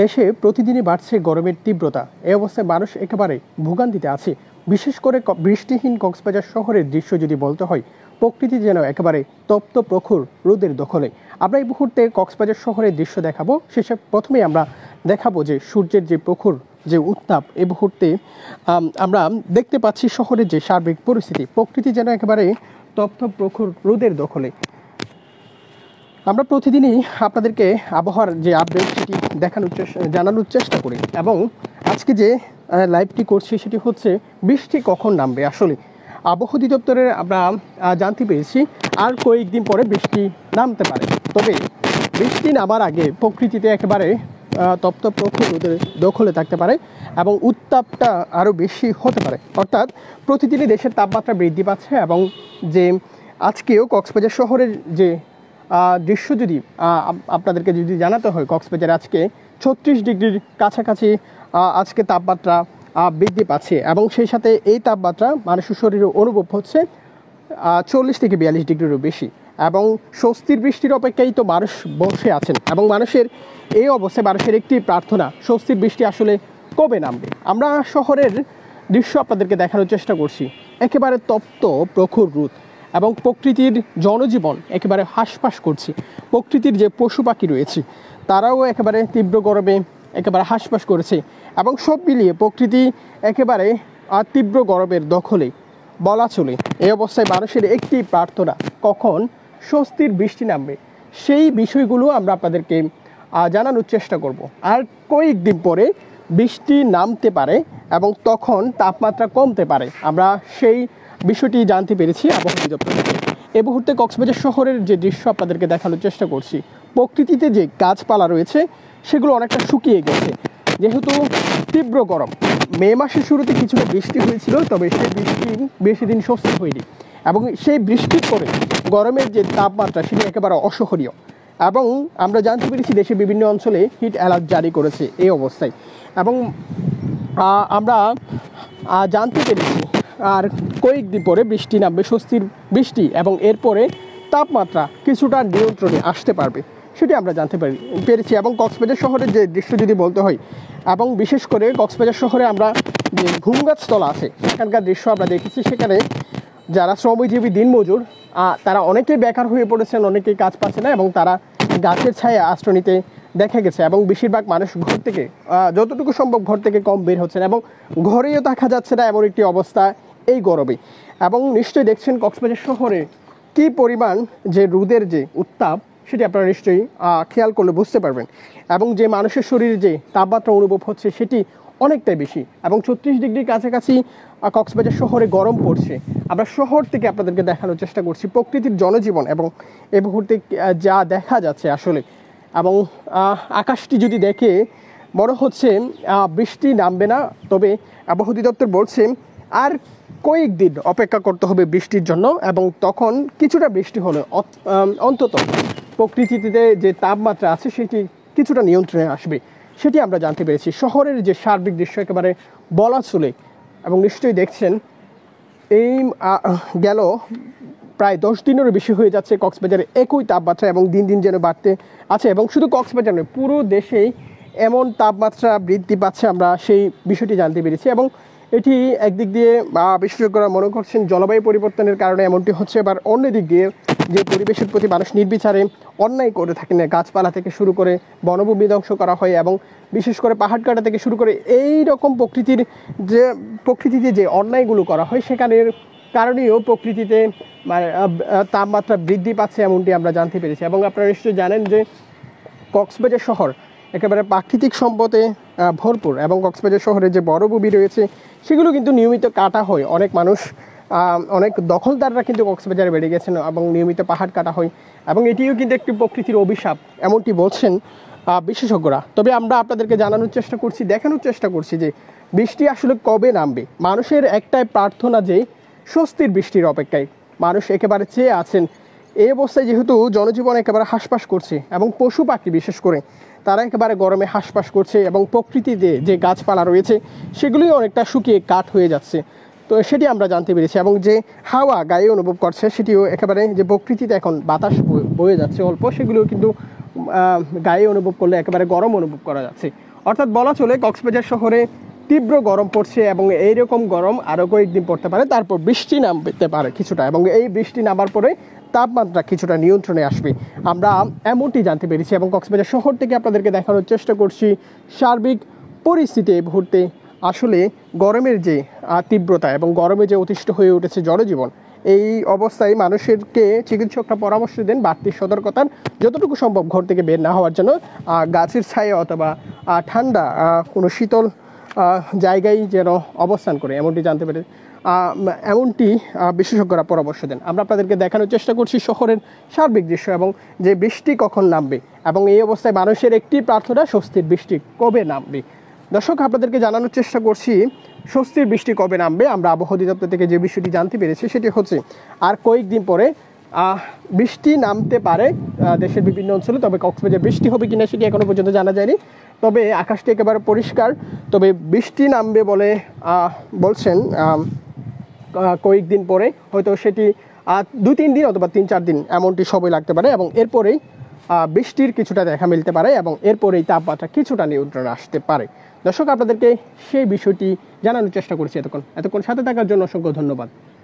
দেশে প্রতিদিনই বাড়ছে গরমের তীব্রতা এ অবস্থায় মানুষ একেবারে ভোগান্তিতে আছে বিশেষ করে বৃষ্টিহীন কক্সবাজার শহরের দৃশ্য যদি বলতে হয় প্রকৃতি যেন একেবারে তপ্ত প্রখুর রোদের দখলে আমরা এই মুহূর্তে কক্সবাজার শহরের দৃশ্য দেখাবো শেষে প্রথমে আমরা দেখাবো যে সূর্যের যে প্রখর যে উত্তাপ এই মুহূর্তে আমরা দেখতে পাচ্ছি শহরের যে সার্বিক পরিস্থিতি প্রকৃতি যেন একেবারে তপ্ত প্রখুর রোদের দখলে আমরা প্রতিদিনই আপনাদেরকে আবহাওয়ার যে আপডেট সেটি দেখানোর চেষ্টা জানানোর চেষ্টা করি এবং আজকে যে লাইভটি করছি সেটি হচ্ছে বৃষ্টি কখন নামবে আসলে আবহাওয়া অধিদপ্তরের আমরা জানতে পেরেছি আর কয়েকদিন পরে বৃষ্টি নামতে পারে তবে বৃষ্টি নামার আগে প্রকৃতিতে একেবারে তপ্ত প্রকৃতি ওদের দখলে থাকতে পারে এবং উত্তাপটা আরও বেশি হতে পারে অর্থাৎ প্রতিদিনই দেশের তাপমাত্রা বৃদ্ধি পাচ্ছে এবং যে আজকেও কক্সবাজার শহরের যে দৃশ্য যদি আপনাদেরকে যদি জানাতে হয় কক্সবাজারে আজকে ছত্রিশ ডিগ্রির কাছাকাছি আজকে তাপমাত্রা বৃদ্ধি পাচ্ছে এবং সেই সাথে এই তাপমাত্রা মানুষের শরীরে অনুভব হচ্ছে চল্লিশ থেকে বিয়াল্লিশ ডিগ্রিরও বেশি এবং স্বস্তির বৃষ্টির অপেক্ষায় তো মানুষ বসে আছেন এবং মানুষের এই অবস্থায় মানুষের একটি প্রার্থনা স্বস্তির বৃষ্টি আসলে কবে নামবে আমরা শহরের দৃশ্য আপনাদেরকে দেখানোর চেষ্টা করছি একেবারে তপ্ত প্রখর রুথ এবং প্রকৃতির জনজীবন একেবারে হাসপাস করছি প্রকৃতির যে পশু পাখি রয়েছে তারাও একেবারে তীব্র গরমে একেবারে হাসপাস করেছে এবং সব মিলিয়ে প্রকৃতি একেবারে তীব্র গরমের দখলে বলা চলে এই অবস্থায় মানুষের একটি প্রার্থনা কখন স্বস্তির বৃষ্টি নামবে সেই বিষয়গুলো আমরা আপনাদেরকে জানানোর চেষ্টা করব আর কয়েকদিন পরে বৃষ্টি নামতে পারে এবং তখন তাপমাত্রা কমতে পারে আমরা সেই বিষয়টি জানতে পেরেছি আবহাওয়া অধিদপ্তর থেকে এ মুহূর্তে কক্সবাজার শহরের যে দৃশ্য আপনাদেরকে দেখানোর চেষ্টা করছি প্রকৃতিতে যে গাছপালা রয়েছে সেগুলো অনেকটা শুকিয়ে গেছে যেহেতু তীব্র গরম মে মাসের শুরুতে কিছুটা বৃষ্টি হয়েছিল তবে সেই বৃষ্টি বেশি দিন স্বস্তি হয়নি এবং সেই বৃষ্টির পরে গরমের যে তাপমাত্রা সেটি একেবারে অসহনীয় এবং আমরা জানতে পেরেছি দেশের বিভিন্ন অঞ্চলে হিট অ্যালার্ট জারি করেছে এই অবস্থায় এবং আমরা জানতে পেরেছি আর কয়েকদিন পরে বৃষ্টি নামবে স্বস্তির বৃষ্টি এবং এরপরে তাপমাত্রা কিছুটা নিয়ন্ত্রণে আসতে পারবে সেটি আমরা জানতে পারি পেরেছি এবং কক্সবাজার শহরের যে দৃশ্য যদি বলতে হয় এবং বিশেষ করে কক্সবাজার শহরে আমরা যে ঘুমগাছতলা আছে সেখানকার দৃশ্য আমরা দেখেছি সেখানে যারা শ্রমজীবী দিনমজুর তারা অনেকেই বেকার হয়ে পড়েছেন অনেকেই কাজ পাচ্ছে না এবং তারা গাছের ছায়া আশ্রয় নিতে দেখা গেছে এবং বেশিরভাগ মানুষ ঘর থেকে যতটুকু সম্ভব ঘর থেকে কম বের হচ্ছেন এবং ঘরেও দেখা যাচ্ছে না এমন একটি অবস্থা এই গরমে এবং নিশ্চয়ই দেখছেন কক্সবাজার শহরে কি পরিমাণ যে রোদের যে উত্তাপ সেটি আপনারা নিশ্চয়ই খেয়াল করলে বুঝতে পারবেন এবং যে মানুষের শরীরে যে তাপমাত্রা অনুভব হচ্ছে সেটি অনেকটাই বেশি এবং ছত্রিশ ডিগ্রির কাছাকাছি কক্সবাজার শহরে গরম পড়ছে আমরা শহর থেকে আপনাদেরকে দেখানোর চেষ্টা করছি প্রকৃতির জনজীবন এবং এ মুহূর্তে যা দেখা যাচ্ছে আসলে এবং আকাশটি যদি দেখে মনে হচ্ছে বৃষ্টি নামবে না তবে আবহাওয়া দপ্তর বলছে আর কয়েকদিন অপেক্ষা করতে হবে বৃষ্টির জন্য এবং তখন কিছুটা বৃষ্টি হলে অন্তত প্রকৃতিতে যে তাপমাত্রা আছে সেটি কিছুটা নিয়ন্ত্রণে আসবে সেটি আমরা জানতে পেরেছি শহরের যে সার্বিক দৃশ্য একেবারে বলা চলে এবং নিশ্চয়ই দেখছেন এই গেল প্রায় দশ দিনেরও বেশি হয়ে যাচ্ছে কক্সবাজারে একই তাপমাত্রা এবং দিন দিন যেন বাড়তে আছে এবং শুধু কক্সবাজার নয় পুরো দেশেই এমন তাপমাত্রা বৃদ্ধি পাচ্ছে আমরা সেই বিষয়টি জানতে পেরেছি এবং এটি একদিক দিয়ে বিশেষজ্ঞরা মনে করছেন জলবায়ু পরিবর্তনের কারণে এমনটি হচ্ছে এবার অন্যদিক দিয়ে যে পরিবেশের প্রতি মানুষ নির্বিচারে অন্যায় করে থাকেন গাছপালা থেকে শুরু করে বনভূমি ধ্বংস করা হয় এবং বিশেষ করে পাহাড় কাটা থেকে শুরু করে এই রকম প্রকৃতির যে প্রকৃতিতে যে অন্যায়গুলো করা হয় সেখানের কারণেও প্রকৃতিতে মানে তাপমাত্রা বৃদ্ধি পাচ্ছে এমনটি আমরা জানতে পেরেছি এবং আপনারা নিশ্চয়ই জানেন যে কক্সবাজার শহর একেবারে প্রাকৃতিক সম্পদে ভরপুর এবং কক্সবাজার শহরে যে বড়ভূমি রয়েছে সেগুলো কিন্তু নিয়মিত কাটা হয় অনেক মানুষ অনেক দখলদাররা কিন্তু কক্সবাজারে বেড়ে গেছেন এবং নিয়মিত পাহাড় কাটা হয় এবং এটিও কিন্তু একটি প্রকৃতির অভিশাপ এমনটি বলছেন বিশেষজ্ঞরা তবে আমরা আপনাদেরকে জানানোর চেষ্টা করছি দেখানোর চেষ্টা করছি যে বৃষ্টি আসলে কবে নামবে মানুষের একটাই প্রার্থনা যে স্বস্তির বৃষ্টির অপেক্ষায় মানুষ একেবারে চেয়ে আছেন এই অবস্থায় যেহেতু জনজীবন একেবারে হাসপাস করছে এবং পশু পাখি বিশেষ করে তারা একেবারে গরমে হাসপাস করছে এবং প্রকৃতিতে যে গাছপালা রয়েছে সেগুলি অনেকটা শুকিয়ে কাঠ হয়ে যাচ্ছে তো সেটি আমরা জানতে পেরেছি এবং যে হাওয়া গায়ে অনুভব করছে সেটিও একেবারে যে প্রকৃতিতে এখন বাতাস বয়ে যাচ্ছে অল্প সেগুলিও কিন্তু গায়ে অনুভব করলে একেবারে গরম অনুভব করা যাচ্ছে অর্থাৎ বলা চলে কক্সবাজার শহরে তীব্র গরম পড়ছে এবং এইরকম গরম আরও কয়েকদিন পড়তে পারে তারপর বৃষ্টি নামতে পারে কিছুটা এবং এই বৃষ্টি নামার পরে তাপমাত্রা কিছুটা নিয়ন্ত্রণে আসবে আমরা এমনটি জানতে পেরেছি এবং কক্সবাজার শহর থেকে আপনাদেরকে দেখানোর চেষ্টা করছি সার্বিক পরিস্থিতি এই মুহূর্তে আসলে গরমের যে তীব্রতা এবং গরমে যে অতিষ্ঠ হয়ে উঠেছে জনজীবন এই অবস্থায় মানুষেরকে চিকিৎসকরা পরামর্শ দেন বাড়তি সতর্কতার যতটুকু সম্ভব ঘর থেকে বের না হওয়ার জন্য গাছের ছায়া অথবা ঠান্ডা কোনো শীতল জায়গায় যেন অবস্থান করে এমনটি জানতে পারে এমনটি বিশেষজ্ঞরা পরামর্শ দেন আমরা আপনাদেরকে দেখানোর চেষ্টা করছি শহরের সার্বিক দৃশ্য এবং যে বৃষ্টি কখন নামবে এবং এই অবস্থায় মানুষের একটি প্রার্থনা স্বস্তির বৃষ্টি কবে নামবে দর্শক আপনাদেরকে জানানোর চেষ্টা করছি স্বস্তির বৃষ্টি কবে নামবে আমরা আবহাওয়া দপ্তর থেকে যে বিষয়টি জানতে পেরেছি সেটি হচ্ছে আর কয়েকদিন পরে বৃষ্টি নামতে পারে দেশের বিভিন্ন অঞ্চলে তবে কক্সবাজার বৃষ্টি হবে কিনা সেটি এখনও পর্যন্ত জানা যায়নি তবে আকাশটি একেবারে পরিষ্কার তবে বৃষ্টি নামবে বলে বলছেন কয়েকদিন পরে হয়তো সেটি দু তিন দিন অথবা তিন চার দিন এমনটি সময় লাগতে পারে এবং এরপরেই বৃষ্টির কিছুটা দেখা মিলতে পারে এবং এরপরেই তাপমাত্রা কিছুটা নিয়ন্ত্রণে আসতে পারে দর্শক আপনাদেরকে সেই বিষয়টি জানানোর চেষ্টা করছি এতক্ষণ এতক্ষণ সাথে থাকার জন্য অসংখ্য ধন্যবাদ